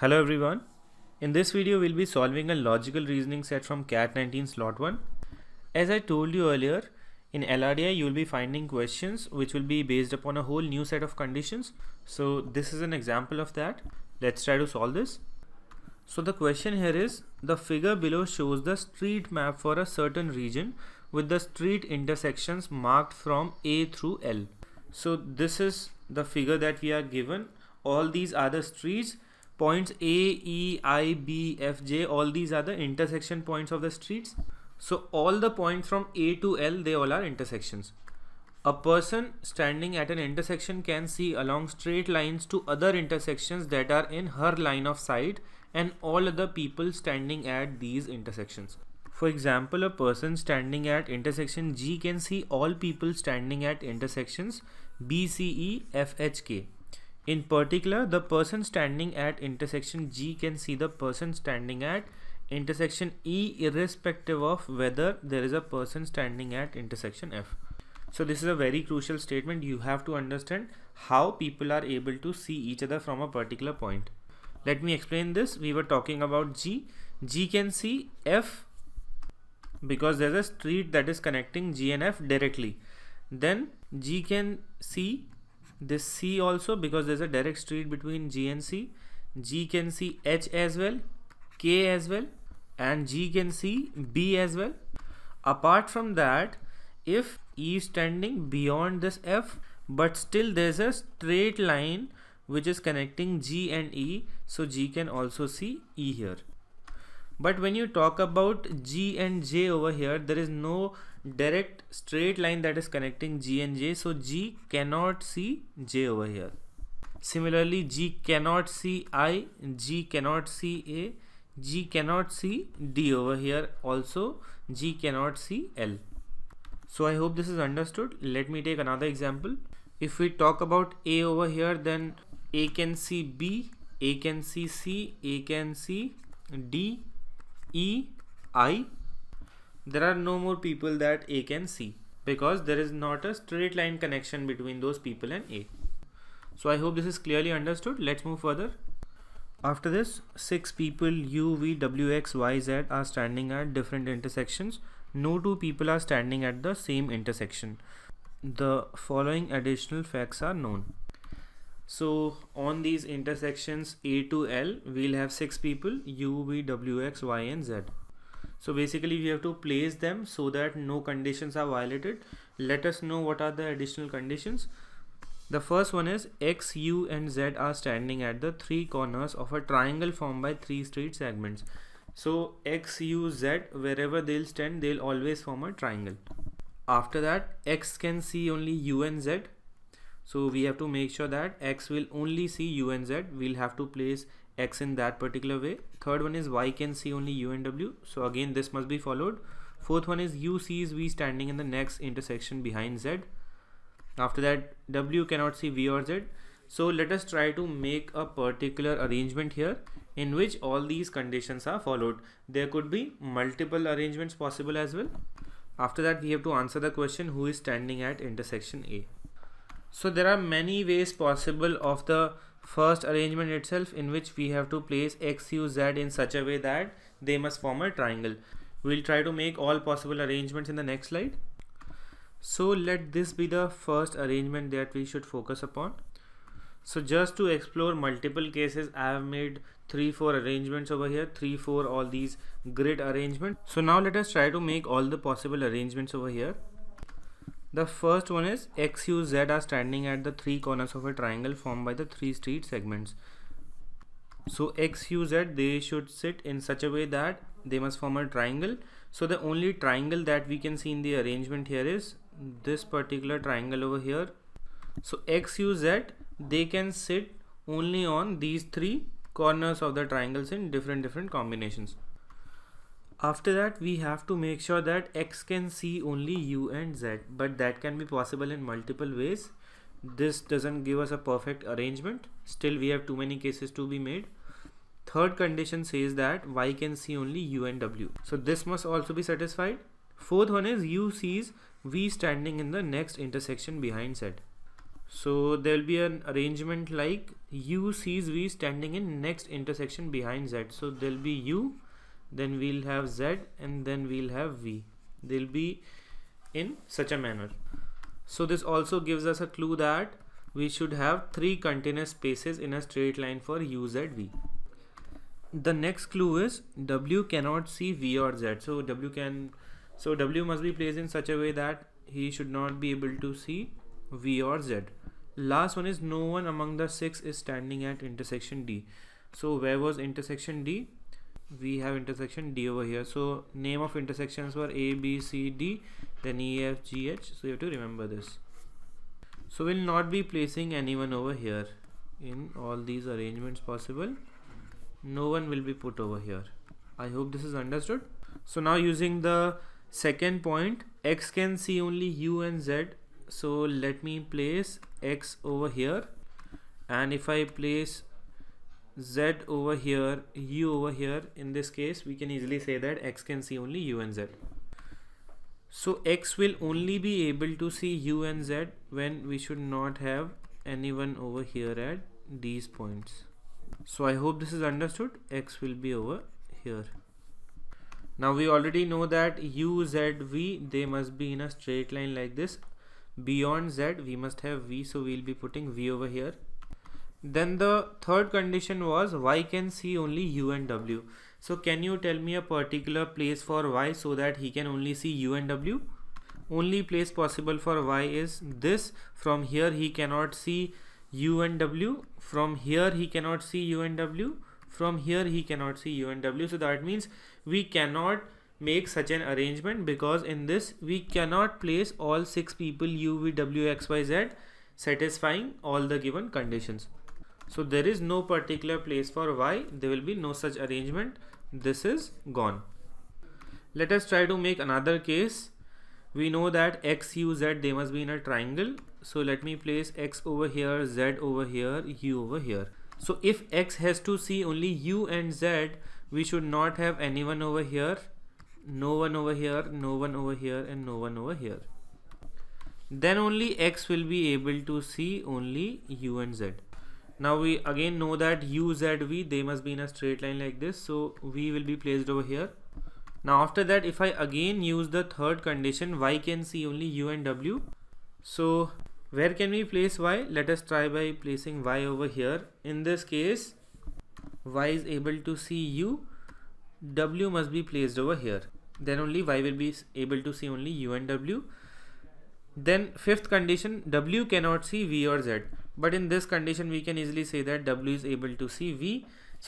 Hello everyone. In this video we'll be solving a logical reasoning set from CAT19 slot 1. As I told you earlier, in LRDI you will be finding questions which will be based upon a whole new set of conditions. So this is an example of that. Let's try to solve this. So the question here is, the figure below shows the street map for a certain region with the street intersections marked from A through L. So this is the figure that we are given. All these are the streets points A, E, I, B, F, J, all these are the intersection points of the streets. So all the points from A to L, they all are intersections. A person standing at an intersection can see along straight lines to other intersections that are in her line of sight and all other people standing at these intersections. For example, a person standing at intersection G can see all people standing at intersections B, C, E, F, H, K in particular, the person standing at intersection G can see the person standing at intersection E irrespective of whether there is a person standing at intersection F. So this is a very crucial statement. You have to understand how people are able to see each other from a particular point. Let me explain this. We were talking about G. G can see F because there's a street that is connecting G and F directly. Then G can see this C also because there's a direct street between G and C. G can see H as well, K as well and G can see B as well. Apart from that, if E is standing beyond this F but still there's a straight line which is connecting G and E so G can also see E here. But when you talk about G and J over here there is no direct straight line that is connecting G and J. So G cannot see J over here. Similarly, G cannot see I, G cannot see A, G cannot see D over here. Also, G cannot see L. So I hope this is understood. Let me take another example. If we talk about A over here, then A can see B, A can see C, A can see D, E, I there are no more people that A can see because there is not a straight line connection between those people and A. So I hope this is clearly understood. Let's move further. After this, six people U, V, W, X, Y, Z are standing at different intersections. No two people are standing at the same intersection. The following additional facts are known. So on these intersections A to L, we'll have six people U, V, W, X, Y, and Z so basically we have to place them so that no conditions are violated let us know what are the additional conditions the first one is x u and z are standing at the three corners of a triangle formed by three straight segments so x u z wherever they'll stand they'll always form a triangle after that x can see only u and z so we have to make sure that x will only see u and z we'll have to place x in that particular way Third one is Y can see only U and W. So again, this must be followed. Fourth one is U sees V standing in the next intersection behind Z. After that, W cannot see V or Z. So let us try to make a particular arrangement here in which all these conditions are followed. There could be multiple arrangements possible as well. After that, we have to answer the question who is standing at intersection A. So there are many ways possible of the first arrangement itself in which we have to place x u z in such a way that they must form a triangle we'll try to make all possible arrangements in the next slide so let this be the first arrangement that we should focus upon so just to explore multiple cases i have made three four arrangements over here three four all these grid arrangement so now let us try to make all the possible arrangements over here the first one is x, u, z are standing at the three corners of a triangle formed by the three street segments. So x, u, z they should sit in such a way that they must form a triangle. So the only triangle that we can see in the arrangement here is this particular triangle over here. So x, u, z they can sit only on these three corners of the triangles in different different combinations. After that, we have to make sure that x can see only u and z, but that can be possible in multiple ways. This doesn't give us a perfect arrangement. Still, we have too many cases to be made. Third condition says that y can see only u and w. So this must also be satisfied. Fourth one is u sees v standing in the next intersection behind z. So there will be an arrangement like u sees v standing in next intersection behind z. So there will be u then we'll have z and then we'll have v they'll be in such a manner so this also gives us a clue that we should have three continuous spaces in a straight line for uzv the next clue is w cannot see v or z so w can so w must be placed in such a way that he should not be able to see v or z last one is no one among the six is standing at intersection d so where was intersection d we have intersection D over here so name of intersections were A B C D then E F G H so you have to remember this so we'll not be placing anyone over here in all these arrangements possible no one will be put over here I hope this is understood so now using the second point X can see only U and Z so let me place X over here and if I place z over here u over here in this case we can easily say that x can see only u and z so x will only be able to see u and z when we should not have anyone over here at these points so i hope this is understood x will be over here now we already know that u z v they must be in a straight line like this beyond z we must have v so we'll be putting v over here then the third condition was y can see only u and w. So can you tell me a particular place for y so that he can only see u and w? Only place possible for y is this. From here he cannot see u and w. From here he cannot see u and w. From here he cannot see u and w. So that means we cannot make such an arrangement because in this we cannot place all six people u v w x y z satisfying all the given conditions. So there is no particular place for y, there will be no such arrangement. This is gone. Let us try to make another case. We know that x, u, z, they must be in a triangle. So let me place x over here, z over here, u over here. So if x has to see only u and z, we should not have anyone over here, no one over here, no one over here and no one over here. Then only x will be able to see only u and z now we again know that u z v they must be in a straight line like this so v will be placed over here now after that if I again use the third condition y can see only u and w so where can we place y let us try by placing y over here in this case y is able to see u w must be placed over here then only y will be able to see only u and w then fifth condition w cannot see v or z but in this condition we can easily say that w is able to see v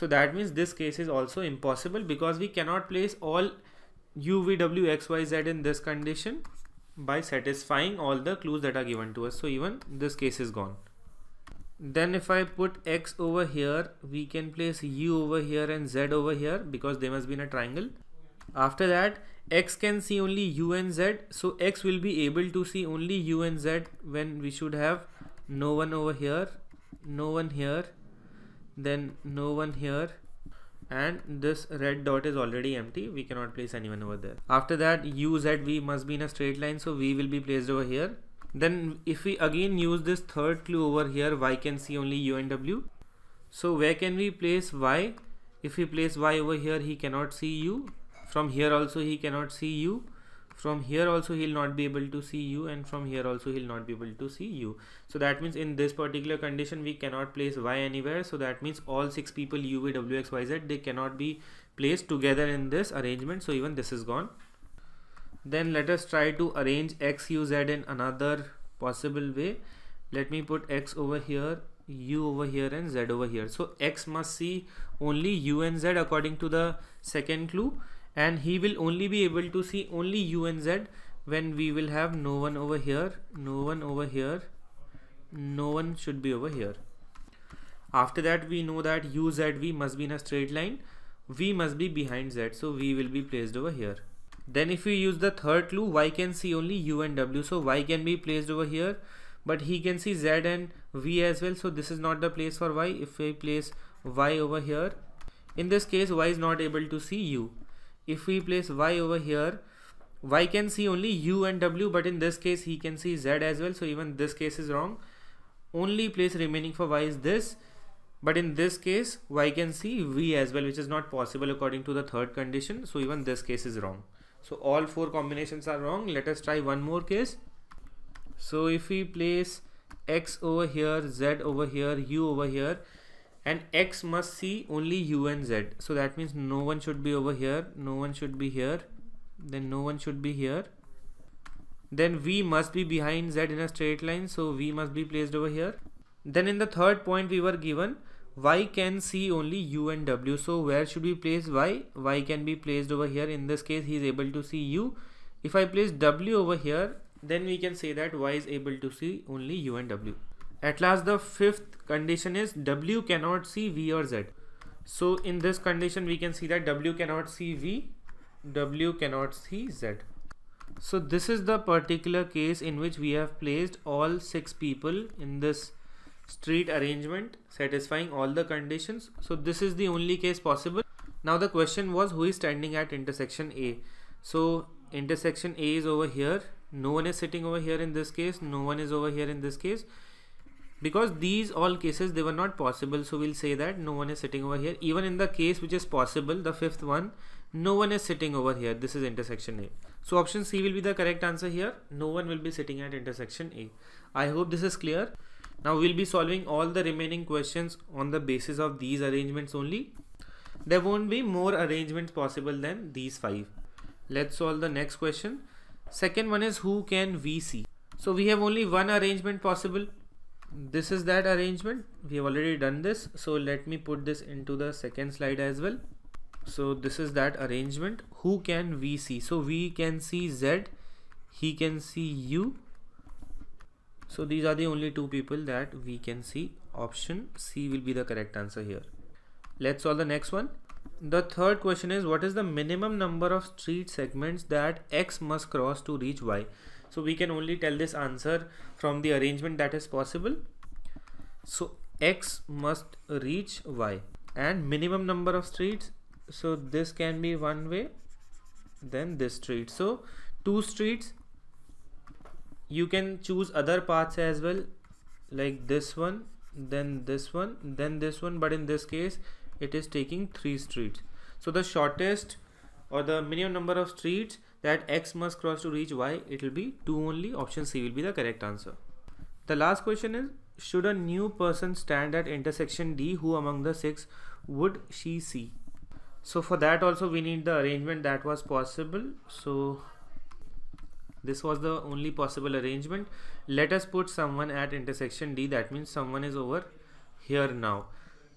so that means this case is also impossible because we cannot place all u v w x y z in this condition by satisfying all the clues that are given to us so even this case is gone then if I put x over here we can place u over here and z over here because they must be in a triangle after that x can see only u and z so x will be able to see only u and z when we should have no one over here no one here then no one here and this red dot is already empty we cannot place anyone over there after that uzv must be in a straight line so v will be placed over here then if we again use this third clue over here y can see only u and w so where can we place y if we place y over here he cannot see u from here also he cannot see u from here also he'll not be able to see you and from here also he'll not be able to see you so that means in this particular condition we cannot place y anywhere so that means all six people u v w x y z they cannot be placed together in this arrangement so even this is gone then let us try to arrange x u z in another possible way let me put x over here u over here and z over here so x must see only u and z according to the second clue and he will only be able to see only u and z when we will have no one over here no one over here no one should be over here after that we know that u z v must be in a straight line v must be behind z so v will be placed over here then if we use the third clue y can see only u and w so y can be placed over here but he can see z and v as well so this is not the place for y if we place y over here in this case y is not able to see u if we place y over here y can see only u and w but in this case he can see z as well so even this case is wrong only place remaining for y is this but in this case y can see v as well which is not possible according to the third condition so even this case is wrong so all four combinations are wrong let us try one more case so if we place x over here z over here u over here and x must see only u and z so that means no one should be over here no one should be here then no one should be here then v must be behind z in a straight line so v must be placed over here then in the third point we were given y can see only u and w so where should we place y y can be placed over here in this case he is able to see u if i place w over here then we can say that y is able to see only u and w at last the fifth condition is W cannot see V or Z. So in this condition we can see that W cannot see V, W cannot see Z. So this is the particular case in which we have placed all six people in this street arrangement satisfying all the conditions. So this is the only case possible. Now the question was who is standing at intersection A. So intersection A is over here. No one is sitting over here in this case. No one is over here in this case because these all cases they were not possible so we'll say that no one is sitting over here even in the case which is possible the fifth one no one is sitting over here this is intersection a so option c will be the correct answer here no one will be sitting at intersection a i hope this is clear now we'll be solving all the remaining questions on the basis of these arrangements only there won't be more arrangements possible than these five let's solve the next question second one is who can we see so we have only one arrangement possible this is that arrangement we have already done this so let me put this into the second slide as well so this is that arrangement who can we see so we can see z he can see u so these are the only two people that we can see option c will be the correct answer here let's solve the next one the third question is what is the minimum number of street segments that x must cross to reach y so we can only tell this answer from the arrangement that is possible so x must reach y and minimum number of streets so this can be one way then this street so two streets you can choose other paths as well like this one then this one then this one but in this case it is taking three streets so the shortest or the minimum number of streets that x must cross to reach y, it will be 2 only. Option C will be the correct answer. The last question is, should a new person stand at intersection D, who among the six would she see? So for that also we need the arrangement that was possible. So this was the only possible arrangement. Let us put someone at intersection D, that means someone is over here now.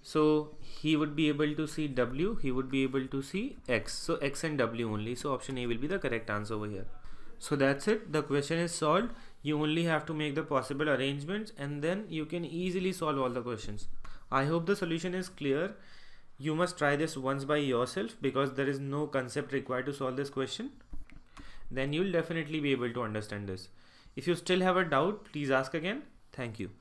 So he would be able to see W, he would be able to see X. So X and W only. So option A will be the correct answer over here. So that's it. The question is solved. You only have to make the possible arrangements and then you can easily solve all the questions. I hope the solution is clear. You must try this once by yourself because there is no concept required to solve this question. Then you'll definitely be able to understand this. If you still have a doubt, please ask again. Thank you.